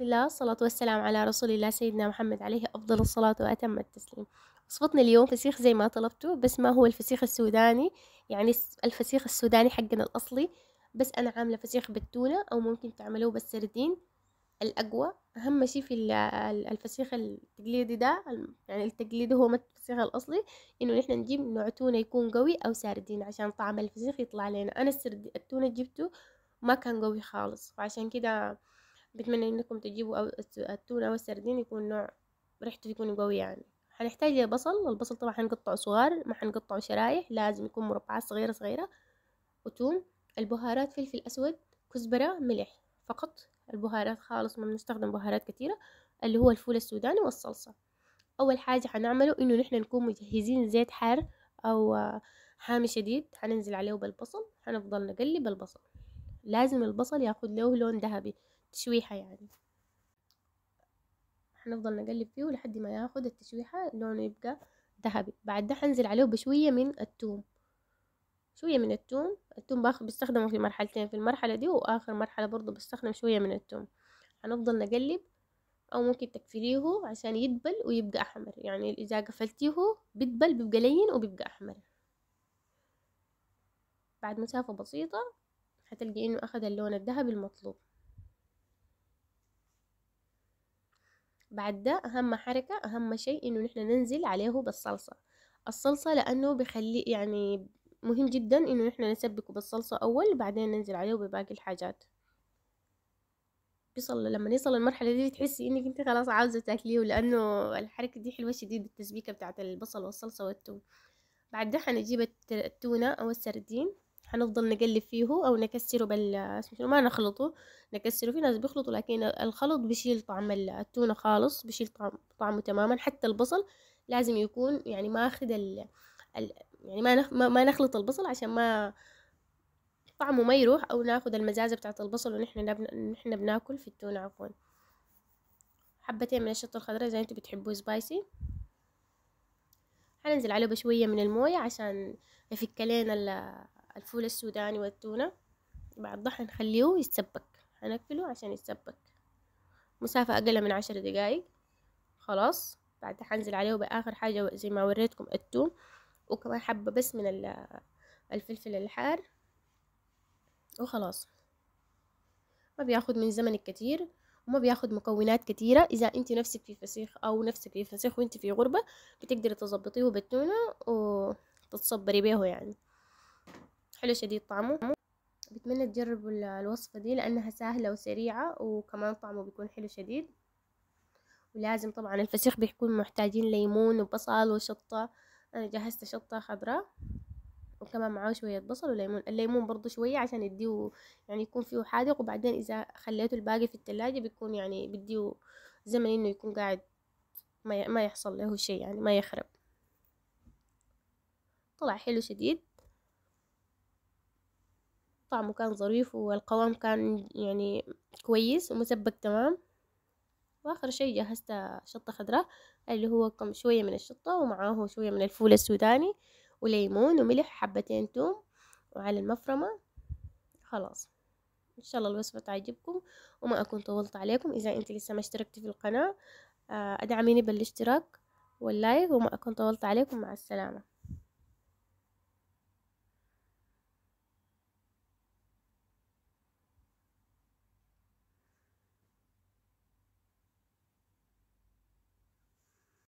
بسم الله والصلاة والسلام على رسول الله سيدنا محمد عليه أفضل الصلاة وأتم التسليم وصفتنا اليوم فسيخ زي ما طلبتوا بس ما هو الفسيخ السوداني يعني الفسيخ السوداني حقنا الأصلي بس أنا عاملة فسيخ بالتونة أو ممكن تعملوه بالسردين الأقوى أهم شي في الفسيخ التقليدي ده يعني التقليدي هو ما الفسيخ الأصلي إنه نحن نجيب نوع تونة يكون قوي أو سردين عشان طعم الفسيخ يطلع لنا أنا السرد التونة جبته ما كان قوي خالص فعشان كده بتمنى انكم تجيبوا التونه والسردين يكون نوع ريحته يكون قوي يعني هنحتاج البصل البصل طبعا هنقطعه صغار ما هنقطعه شرايح لازم يكون مربعات صغيره صغيره وتوم البهارات فلفل اسود كزبره ملح فقط البهارات خالص ما بنستخدم بهارات كثيره اللي هو الفول السوداني والصلصه اول حاجه هنعمله انه نحن نكون مجهزين زيت حار او حامي شديد هننزل عليه بالبصل هنفضل نقلب البصل لازم البصل ياخد له لون ذهبي تشويحة يعني هنفضل نقلب فيه لحد ما ياخد التشويحة لونه يبقى ذهبي بعد ده هنزل عليه بشوية من التوم شوية من التوم التوم باخد بستخدمه في مرحلتين في المرحلة دي وآخر مرحلة برضو بستخدم شوية من التوم هنفضل نقلب أو ممكن تقفليه عشان يدبل ويبقى أحمر يعني إذا قفلتيه بيدبل بيبقى لين وبيبقى أحمر بعد مسافة بسيطة هتلقي إنه أخذ اللون الذهبي المطلوب بعد ده أهم حركة أهم شيء إنه نحن ننزل عليه بالصلصة الصلصة لأنه بخلي يعني مهم جدا إنه نحن نسبكه بالصلصة أول بعدين ننزل عليه بباقي الحاجات بيصل لما يصل المرحلة دي تحسي انك انت خلاص عاوزة تاكليه لانه الحركة دي حلوة شديد التسبيكة بتاعت البصل والصلصة والتوم بعد ده حنجيب التونة او السردين حنفضل نقلب فيه او نكسره بال آه، ما نخلطه نكسره في ناس بيخلطوا لكن الخلط بيشيل طعم التونه خالص بيشيل طعم طعمه تماما حتى البصل لازم يكون يعني ماخذ ال... ال... يعني ما, ما نخلط البصل عشان ما طعمه ما يروح او ناخذ المزازه بتاعت البصل ونحن نحن بناكل في التونه عفوا حبتين من الشطه الخضراء زي انتوا بتحبوا سبايسي حننزل عليه بشويه من المويه عشان يفك لنا الفول السوداني والتونة بعضها حنخليه يتسبك هنقفله عشان يتسبك مسافة أقل من عشر دقايق خلاص بعدها حنزل عليه بآخر حاجة زي ما وريتكم التوم وكمان حبة بس من الفلفل الحار وخلاص ما بياخد من زمنك كتير وما بياخد مكونات كتيرة إذا أنت نفسك في فسيخ أو نفسك في فسيخ وأنت في غربة بتقدري تظبطيه بالتونة وتتصبري بيه يعني حلو شديد طعمه بتمنى تجربوا الوصفة دي لأنها سهلة وسريعة وكمان طعمه بيكون حلو شديد ولازم طبعا الفسيخ بيكون محتاجين ليمون وبصل وشطة أنا جهزت شطة خضراء وكمان معاه شوية بصل وليمون الليمون برضو شوية عشان يديه يعني يكون فيه حادق وبعدين إذا خليته الباقي في التلاجة بيكون يعني بديه زمن إنه يكون قاعد ما يحصل له شيء يعني ما يخرب طلع حلو شديد طعمه كان ظريف والقوام كان يعني كويس ومسبك تمام واخر شي جهزت شطة خضراء اللي هو كم شوية من الشطة ومعاه شوية من الفول السوداني وليمون وملح حبتين توم وعلى المفرمة خلاص ان شاء الله الوصفة تعجبكم وما اكون طولت عليكم اذا انت لسه ما اشتركتي في القناة آه، ادعميني بالاشتراك واللايك وما اكون طولت عليكم مع السلامة